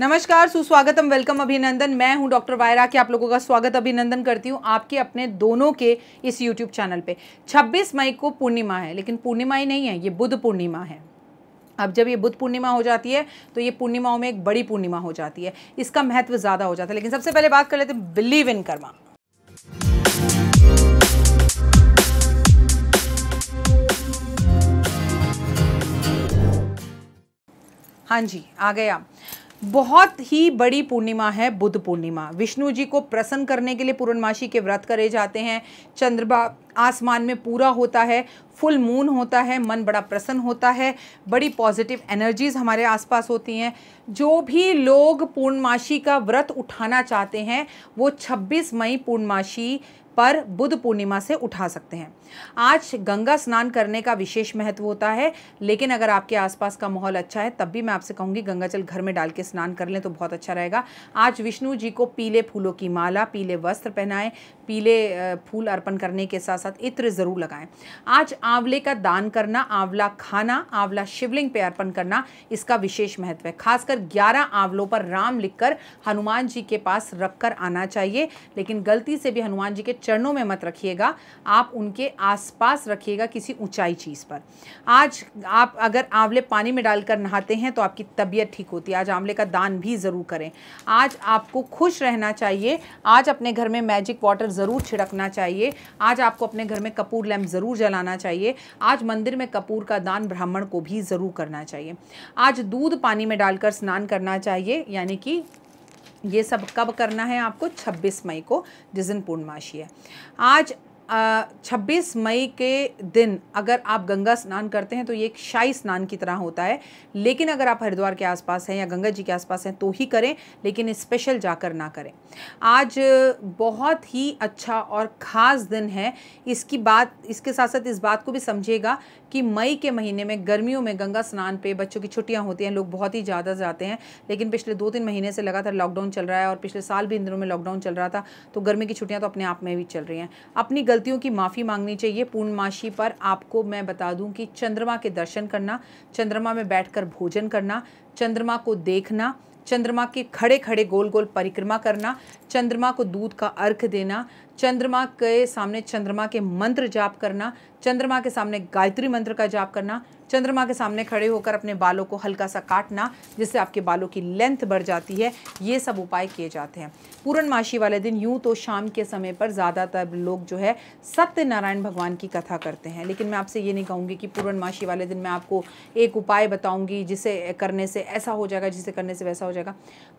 नमस्कार सुस्वागतम वेलकम अभिनंदन मैं हूं डॉक्टर वायरा के आप लोगों का स्वागत अभिनंदन करती हूं आपके अपने दोनों के इस यूट्यूब चैनल पे 26 मई को पूर्णिमा है लेकिन पूर्णिमा ही नहीं है ये बुद्ध पूर्णिमा है अब जब ये बुद्ध पूर्णिमा हो जाती है तो ये पूर्णिमाओं में एक बड़ी पूर्णिमा हो जाती है इसका महत्व ज़्यादा हो जाता है लेकिन सबसे पहले बात कर लेते हैं बिलीव इन कर्मा हाँ जी आ गए आप बहुत ही बड़ी पूर्णिमा है बुद्ध पूर्णिमा विष्णु जी को प्रसन्न करने के लिए पूर्णमासी के व्रत करे जाते हैं चंद्रमा आसमान में पूरा होता है फुल मून होता है मन बड़ा प्रसन्न होता है बड़ी पॉजिटिव एनर्जीज़ हमारे आसपास होती हैं जो भी लोग पूर्णमासी का व्रत उठाना चाहते हैं वो 26 मई पूर्णमासी पर बुध पूर्णिमा से उठा सकते हैं आज गंगा स्नान करने का विशेष महत्व होता है लेकिन अगर आपके आसपास का माहौल अच्छा है तब भी मैं आपसे कहूँगी गंगा जल घर में डाल के स्नान कर लें तो बहुत अच्छा रहेगा आज विष्णु जी को पीले फूलों की माला पीले वस्त्र पहनाएं पीले फूल अर्पण करने के साथ साथ इत्र ज़रूर लगाएं आज आंवले का दान करना आंवला खाना आंवला शिवलिंग पे अर्पण करना इसका विशेष महत्व है खासकर 11 आंवलों पर राम लिखकर हनुमान जी के पास रखकर आना चाहिए लेकिन गलती से भी हनुमान जी के चरणों में मत रखिएगा आप उनके आसपास रखिएगा किसी ऊंचाई चीज़ पर आज आप अगर आंवले पानी में डालकर नहाते हैं तो आपकी तबीयत ठीक होती है आज आंवले का दान भी ज़रूर करें आज आपको खुश रहना चाहिए आज अपने घर में मैजिक वाटर ज़रूर छिड़कना चाहिए आज आपको अपने घर में कपूर लैम्प ज़रूर जलाना चाहिए आज मंदिर में कपूर का दान ब्राह्मण को भी ज़रूर करना चाहिए आज दूध पानी में डालकर स्नान करना चाहिए यानी कि ये सब कब करना है आपको 26 मई को जिस दिन पूर्णमाशी है आज छब्बीस मई के दिन अगर आप गंगा स्नान करते हैं तो ये एक शाही स्नान की तरह होता है लेकिन अगर आप हरिद्वार के आसपास हैं या गंगा जी के आसपास हैं तो ही करें लेकिन स्पेशल जाकर ना करें आज बहुत ही अच्छा और ख़ास दिन है इसकी बात इसके साथ साथ इस बात को भी समझिएगा कि मई के महीने में गर्मियों में गंगा स्नान पर बच्चों की छुट्टियाँ होती हैं लोग बहुत ही ज़्यादा जाते हैं लेकिन पिछले दो तीन महीने से लगातार लॉकडाउन चल रहा है और पिछले साल भी इन दिनों में लॉकडाउन चल रहा था तो गर्मी की छुट्टियाँ तो अपने आप में भी चल रही हैं अपनी गलतियों की माफ़ी मांगनी चाहिए पूर्णमाशी पर आपको मैं बता दूं कि चंद्रमा के दर्शन करना चंद्रमा में बैठकर भोजन करना चंद्रमा को देखना चंद्रमा के खड़े खड़े गोल गोल परिक्रमा करना चंद्रमा को दूध का अर्घ देना चंद्रमा के सामने चंद्रमा के मंत्र जाप करना चंद्रमा के सामने गायत्री मंत्र का जाप करना चंद्रमा के सामने खड़े होकर अपने बालों को हल्का सा काटना जिससे आपके बालों की लेंथ बढ़ जाती है ये सब उपाय किए जाते हैं पूर्णमाशी वाले दिन यूँ तो शाम के समय पर ज़्यादातर लोग जो है सत्यनारायण भगवान की कथा करते हैं लेकिन मैं आपसे ये नहीं कहूँगी कि पूर्णमाशी वाले दिन मैं आपको एक उपाय बताऊँगी जिसे करने से ऐसा हो जाएगा जिसे करने से वैसा हो जाएगा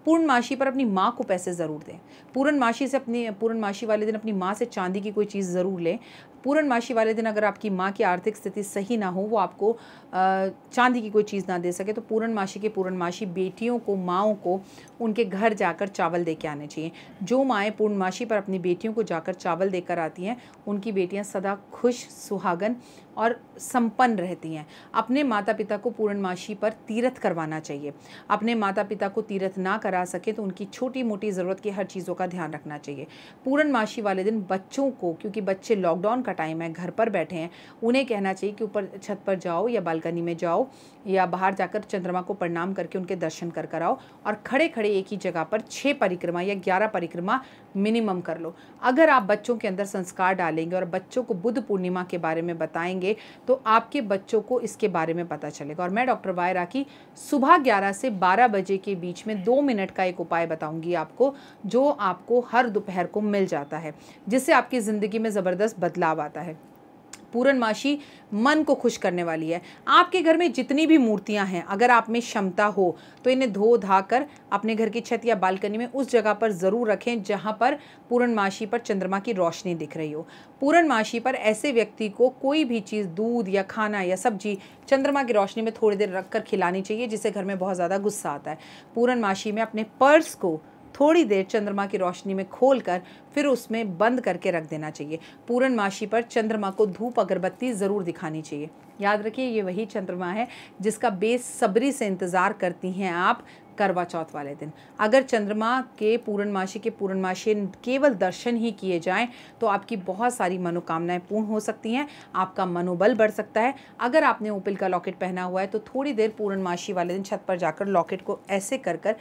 पूर्णमाशी पर अपनी माँ को पैसे ज़रूर दें पूर्णमाशी से अपनी पूर्णमाशी वाले दिन अपनी माँ से चांदी की कोई चीज़ ज़रूर लें पूर्णमाशी वाले दिन अगर आपकी माँ की आर्थिक स्थिति सही ना हो वो आपको चांदी की कोई चीज़ ना दे सके तो पूर्णमासी के पूर्णमासी बेटियों को माओं को उनके घर जाकर चावल दे के आने चाहिए जो माएँ पूर्णमाशी पर अपनी बेटियों को जाकर चावल देकर आती हैं उनकी बेटियाँ सदा खुश सुहागन और संपन्न रहती हैं अपने माता पिता को पूर्णमाशी पर तीर्थ करवाना चाहिए अपने माता पिता को तीर्थ ना करा सके तो उनकी छोटी मोटी ज़रूरत की हर चीज़ों का ध्यान रखना चाहिए पूर्णमाशी वाले दिन बच्चों को क्योंकि बच्चे लॉकडाउन का टाइम है घर पर बैठे हैं उन्हें कहना चाहिए कि ऊपर छत पर जाओ या बालकनी में जाओ या बाहर जाकर चंद्रमा को प्रणाम करके उनके दर्शन कर कर आओ और खड़े खड़े एक ही जगह पर छः परिक्रमा या ग्यारह परिक्रमा मिनिमम कर लो अगर आप बच्चों के अंदर संस्कार डालेंगे और बच्चों को बुद्ध पूर्णिमा के बारे में बताएंगे तो आपके बच्चों को इसके बारे में पता चलेगा और मैं डॉक्टर वाय राखी सुबह ग्यारह से बारह बजे के बीच में दो मिनट का एक उपाय बताऊंगी आपको जो आपको हर दोपहर को मिल जाता है जिससे आपकी ज़िंदगी में ज़बरदस्त बदलाव भाव आता है पूरनमाशी मन को खुश करने वाली है आपके घर में जितनी भी मूर्तियां हैं अगर आप में क्षमता हो तो इन्हें धो धा कर अपने घर की छत या बालकनी में उस जगह पर ज़रूर रखें जहां पर पूरनमाशी पर चंद्रमा की रोशनी दिख रही हो पूरनमाशी पर ऐसे व्यक्ति को कोई भी चीज़ दूध या खाना या सब्जी चंद्रमा की रोशनी में थोड़ी देर रख कर खिलानी चाहिए जिससे घर में बहुत ज़्यादा गुस्सा आता है पूरनमाशी में अपने पर्स को थोड़ी देर चंद्रमा की रोशनी में खोल कर फिर उसमें बंद करके रख देना चाहिए पूर्णमाशी पर चंद्रमा को धूप अगरबत्ती ज़रूर दिखानी चाहिए याद रखिए ये वही चंद्रमा है जिसका बेसब्री से इंतज़ार करती हैं आप करवा चौथ वाले दिन अगर चंद्रमा के पूर्णमासी के पूर्णमासी केवल दर्शन ही किए जाएं तो आपकी बहुत सारी मनोकामनाएं पूर्ण हो सकती हैं आपका मनोबल बढ़ सकता है अगर आपने ओपिल का लॉकेट पहना हुआ है तो थोड़ी देर पूर्णमासी वाले दिन छत पर जाकर लॉकेट को ऐसे कर कर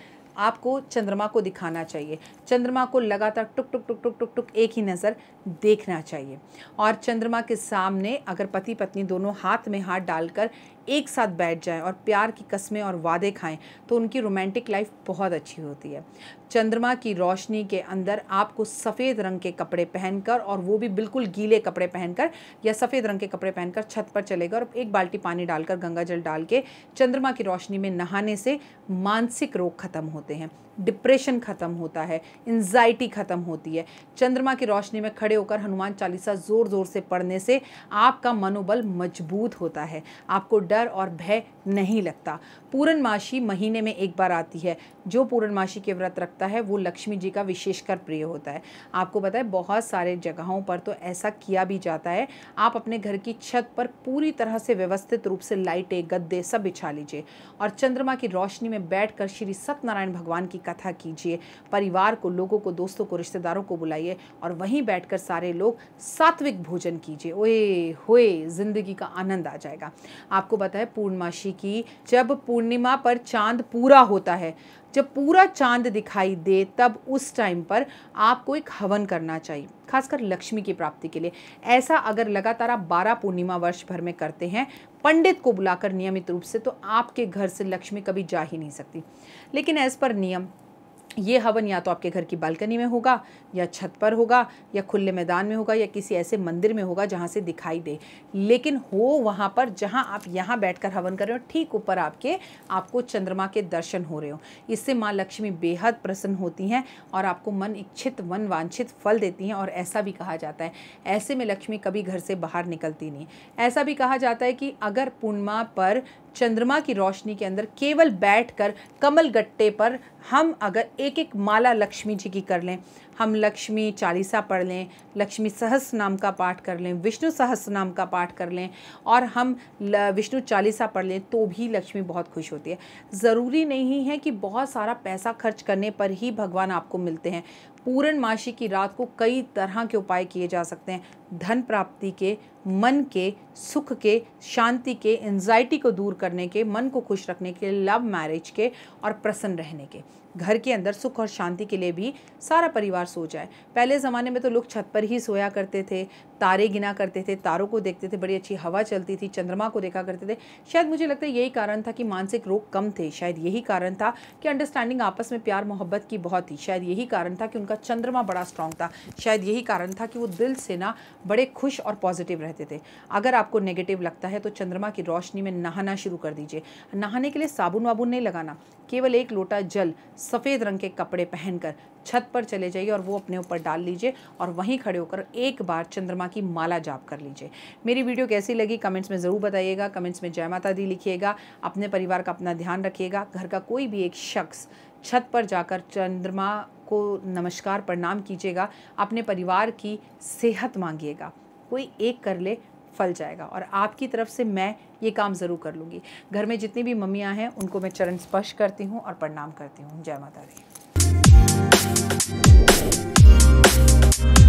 आपको चंद्रमा को दिखाना चाहिए चंद्रमा को लगातार टुक टुक टुक टुक टुक टुक एक ही नज़र देखना चाहिए और चंद्रमा के सामने अगर पति पत्नी दोनों हाथ में हाथ डालकर एक साथ बैठ जाएं और प्यार की कस्में और वादे खाएं तो उनकी रोमांटिक लाइफ बहुत अच्छी होती है चंद्रमा की रोशनी के अंदर आपको सफ़ेद रंग के कपड़े पहनकर और वो भी बिल्कुल गीले कपड़े पहनकर या सफ़ेद रंग के कपड़े पहनकर छत पर चले गए और एक बाल्टी पानी डालकर गंगा जल डाल के चंद्रमा की रोशनी में नहाने से मानसिक रोग खत्म होता होते हैं डिप्रेशन ख़त्म होता है एनजाइटी ख़त्म होती है चंद्रमा की रोशनी में खड़े होकर हनुमान चालीसा ज़ोर ज़ोर से पढ़ने से आपका मनोबल मजबूत होता है आपको डर और भय नहीं लगता पूर्णमाशी महीने में एक बार आती है जो पूर्णमाशी के व्रत रखता है वो लक्ष्मी जी का विशेषकर प्रिय होता है आपको पता है बहुत सारे जगहों पर तो ऐसा किया भी जाता है आप अपने घर की छत पर पूरी तरह से व्यवस्थित रूप से लाइटें गद्दे सब बिछा लीजिए और चंद्रमा की रोशनी में बैठकर श्री सत्यनारायण भगवान की कथा कीजिए परिवार को लोगों को दोस्तों को रिश्तेदारों को बुलाइए और वहीं बैठकर सारे लोग सात्विक भोजन कीजिए ओए होए जिंदगी का आनंद आ जाएगा आपको बताए पूर्णमाशी की जब पूर्णिमा पर चांद पूरा होता है जब पूरा चांद दिखाई दे तब उस टाइम पर आपको एक हवन करना चाहिए खासकर लक्ष्मी की प्राप्ति के लिए ऐसा अगर लगातार आप बारह पूर्णिमा वर्ष भर में करते हैं पंडित को बुलाकर नियमित रूप से तो आपके घर से लक्ष्मी कभी जा ही नहीं सकती लेकिन एज़ पर नियम ये हवन या तो आपके घर की बालकनी में होगा या छत पर होगा या खुले मैदान में होगा या किसी ऐसे मंदिर में होगा जहाँ से दिखाई दे लेकिन हो वहाँ पर जहाँ आप यहाँ बैठकर हवन कर रहे हो ठीक ऊपर आपके आपको चंद्रमा के दर्शन हो रहे हो इससे माँ लक्ष्मी बेहद प्रसन्न होती हैं और आपको मन इच्छित मन वांछित फल देती हैं और ऐसा भी कहा जाता है ऐसे में लक्ष्मी कभी घर से बाहर निकलती नहीं ऐसा भी कहा जाता है कि अगर पूर्णिमा पर चंद्रमा की रोशनी के अंदर केवल बैठकर कमल गट्टे पर हम अगर एक एक माला लक्ष्मी जी की कर लें हम लक्ष्मी चालीसा पढ़ लें लक्ष्मी सहस्र नाम का पाठ कर लें विष्णु सहस्र नाम का पाठ कर लें और हम विष्णु चालीसा पढ़ लें तो भी लक्ष्मी बहुत खुश होती है ज़रूरी नहीं है कि बहुत सारा पैसा खर्च करने पर ही भगवान आपको मिलते हैं पूर्णमासी की रात को कई तरह के उपाय किए जा सकते हैं धन प्राप्ति के मन के सुख के शांति के एन्जाइटी को दूर करने के मन को खुश रखने के लव मैरिज के और प्रसन्न रहने के घर के अंदर सुख और शांति के लिए भी सारा परिवार सो जाए पहले ज़माने में तो लोग छत पर ही सोया करते थे तारे गिना करते थे तारों को देखते थे बड़ी अच्छी हवा चलती थी चंद्रमा को देखा करते थे शायद मुझे लगता है यही कारण था कि मानसिक रोग कम थे शायद यही कारण था कि अंडरस्टैंडिंग आपस में प्यार मोहब्बत की बहुत थी शायद यही कारण था कि उनका चंद्रमा बड़ा स्ट्रांग था शायद यही कारण था कि वो दिल से ना बड़े खुश और पॉजिटिव रहते थे अगर आपको नेगेटिव लगता है तो चंद्रमा की रोशनी में नहाना शुरू कर दीजिए नहाने के लिए साबुन वाबुन नहीं लगाना केवल एक लोटा जल सफ़ेद रंग के कपड़े पहनकर छत पर चले जाइए और वो अपने ऊपर डाल लीजिए और वहीं खड़े होकर एक बार चंद्रमा माँ की माला जाप कर लीजिए मेरी वीडियो कैसी लगी कमेंट्स में ज़रूर बताइएगा कमेंट्स में जय माता दी लिखिएगा अपने परिवार का अपना ध्यान रखिएगा घर का कोई भी एक शख्स छत पर जाकर चंद्रमा को नमस्कार प्रणाम कीजिएगा अपने परिवार की सेहत मांगिएगा कोई एक कर ले फल जाएगा और आपकी तरफ से मैं ये काम ज़रूर कर लूँगी घर में जितनी भी मम्मियाँ हैं उनको मैं चरण स्पर्श करती हूँ और प्रणाम करती हूँ जय माता दी